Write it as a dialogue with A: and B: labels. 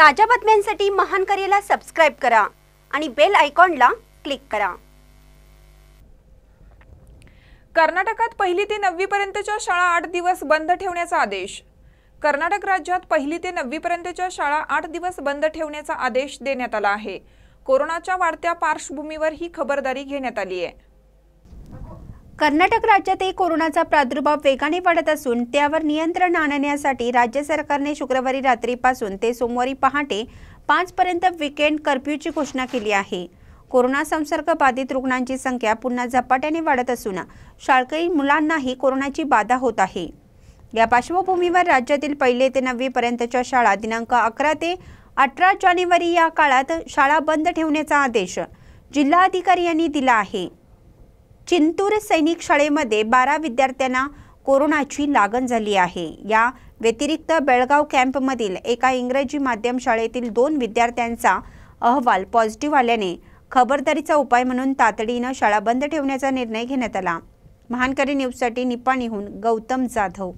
A: ताज्या बातम्यांसाठी महान करेला सबस्क्राईब करा आणि बेल आयकॉनला
B: क्लिक करा कर्नाटकात पहिली ते नववीपर्यंतच्या शाळा आठ दिवस बंद ठेवण्याचा आदेश कर्नाटक राज्यात पहिली ते नववीपर्यंतच्या शाळा आठ दिवस बंद ठेवण्याचा आदेश देण्यात आला आहे कोरोनाच्या वाढत्या पार्श्वभूमीवर ही खबरदारी घेण्यात आली आहे
A: कर्नाटक राज्यातही कोरोनाचा प्रादुर्भाव वेगाने वाढत असून त्यावर नियंत्रण आणण्यासाठी राज्य सरकारने शुक्रवारी रात्रीपासून ते सोमवारी पहाटे पाचपर्यंत वीकेंड कर्फ्यूची घोषणा केली आहे कोरोना संसर्ग बाधित रुग्णांची संख्या पुन्हा झपाट्याने वाढत असून शाळकरी मुलांनाही कोरोनाची बाधा होत आहे या पार्श्वभूमीवर राज्यातील पहिले ते नववीपर्यंतच्या शाळा दिनांक अकरा ते अठरा जानेवारी या काळात शाळा बंद ठेवण्याचा आदेश जिल्हाधिकारी यांनी दिला आहे चिंतूर सैनिक शाळेमध्ये बारा विद्यार्थ्यांना कोरोनाची लागण झाली आहे या व्यतिरिक्त बेळगाव कॅम्पमधील एका इंग्रजी माध्यम शाळेतील दोन विद्यार्थ्यांचा अहवाल पॉझिटिव्ह आल्याने खबरदारीचा उपाय म्हणून तातडीनं शाळा बंद ठेवण्याचा निर्णय घेण्यात आला महानकरी न्यूजसाठी निपाणीहून गौतम जाधव